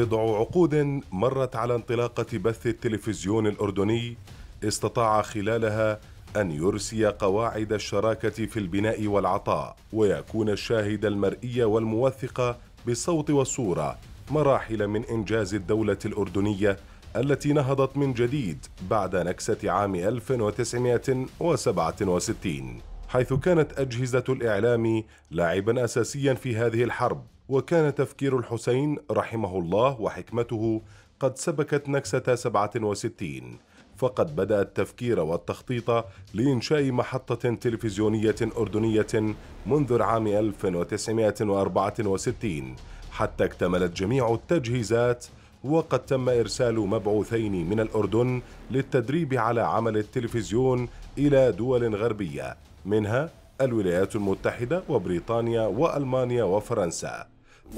بضع عقود مرت على انطلاقة بث التلفزيون الأردني استطاع خلالها أن يرسي قواعد الشراكة في البناء والعطاء ويكون الشاهد المرئي والموثق بالصوت والصورة مراحل من إنجاز الدولة الأردنية التي نهضت من جديد بعد نكسة عام 1967 حيث كانت أجهزة الإعلام لاعبا أساسيا في هذه الحرب وكان تفكير الحسين رحمه الله وحكمته قد سبكت نكسة 67 فقد بدأ التفكير والتخطيط لإنشاء محطة تلفزيونية أردنية منذ العام 1964 حتى اكتملت جميع التجهيزات وقد تم إرسال مبعوثين من الأردن للتدريب على عمل التلفزيون إلى دول غربية منها الولايات المتحدة وبريطانيا وألمانيا وفرنسا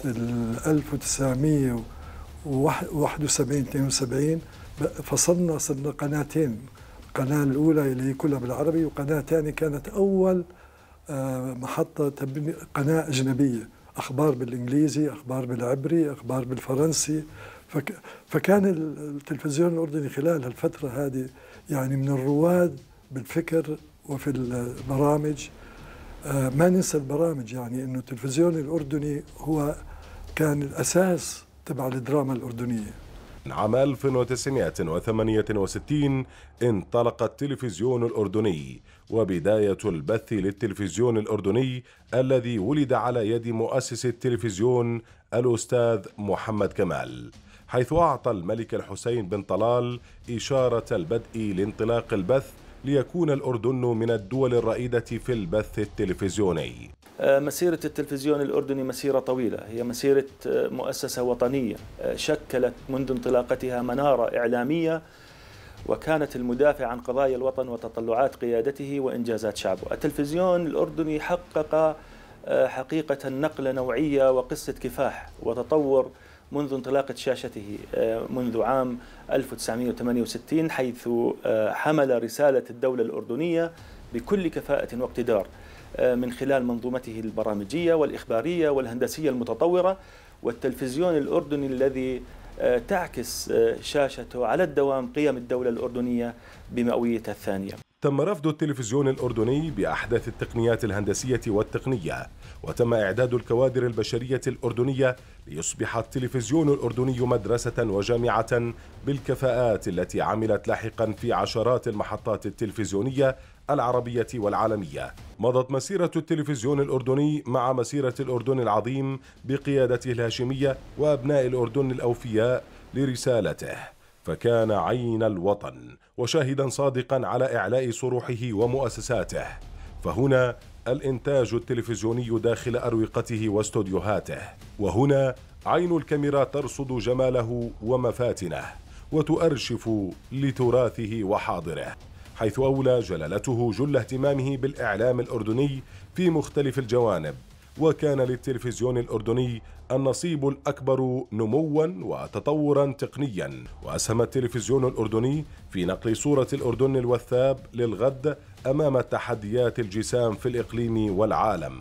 1971 72 فصلنا صرنا قناتين القناة الأولى اللي هي كلها بالعربي وقناة ثانية كانت أول آه، محطة قناة أجنبية أخبار بالإنجليزي أخبار بالعبري أخبار بالفرنسي فكان التلفزيون الأردني خلال الفترة هذه يعني من الرواد بالفكر وفي البرامج آه، ما ننسى البرامج يعني أنه التلفزيون الأردني هو كان الأساس تبع الدراما الأردنية عام 1968 انطلق التلفزيون الأردني وبداية البث للتلفزيون الأردني الذي ولد على يد مؤسس التلفزيون الأستاذ محمد كمال حيث أعطى الملك الحسين بن طلال إشارة البدء لانطلاق البث ليكون الأردن من الدول الرائدة في البث التلفزيوني آه، مسيرة التلفزيون الأردني مسيرة طويلة هي مسيرة آه، مؤسسة وطنية آه، شكلت منذ انطلاقتها منارة إعلامية وكانت المدافع عن قضايا الوطن وتطلعات قيادته وإنجازات شعبه التلفزيون الأردني حقق حقيقة نقلة نوعية وقصة كفاح وتطور منذ انطلاقة شاشته آه، منذ عام 1968 حيث آه، حمل رسالة الدولة الأردنية بكل كفاءة واقتدار آه، من خلال منظومته البرامجية والإخبارية والهندسية المتطورة والتلفزيون الأردني الذي تعكس شاشته على الدوام قيم الدولة الأردنية بمئويتها الثانية تم رفض التلفزيون الأردني بأحداث التقنيات الهندسية والتقنية وتم إعداد الكوادر البشرية الأردنية ليصبح التلفزيون الأردني مدرسة وجامعة بالكفاءات التي عملت لاحقا في عشرات المحطات التلفزيونية العربية والعالمية مضت مسيرة التلفزيون الأردني مع مسيرة الأردن العظيم بقيادته الهاشمية وأبناء الأردن الأوفياء لرسالته فكان عين الوطن وشاهدا صادقا على إعلاء صروحه ومؤسساته فهنا الإنتاج التلفزيوني داخل أروقته واستوديوهاته وهنا عين الكاميرا ترصد جماله ومفاتنه وتؤرشف لتراثه وحاضره حيث أولى جلالته جل اهتمامه بالإعلام الأردني في مختلف الجوانب وكان للتلفزيون الأردني النصيب الأكبر نموا وتطورا تقنيا وأسهم التلفزيون الأردني في نقل صورة الأردن الوثاب للغد أمام تحديات الجسام في الإقليم والعالم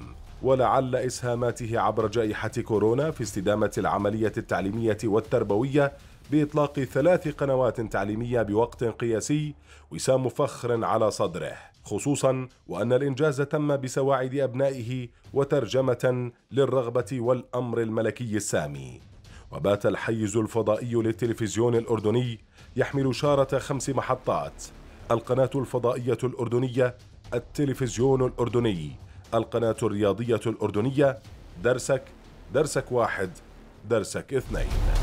ولعل إسهاماته عبر جائحة كورونا في استدامة العملية التعليمية والتربوية بإطلاق ثلاث قنوات تعليمية بوقت قياسي وسام فخر على صدره خصوصا وان الانجاز تم بسواعد ابنائه وترجمه للرغبه والامر الملكي السامي وبات الحيز الفضائي للتلفزيون الاردني يحمل شاره خمس محطات القناه الفضائيه الاردنيه التلفزيون الاردني القناه الرياضيه الاردنيه درسك درسك واحد درسك اثنين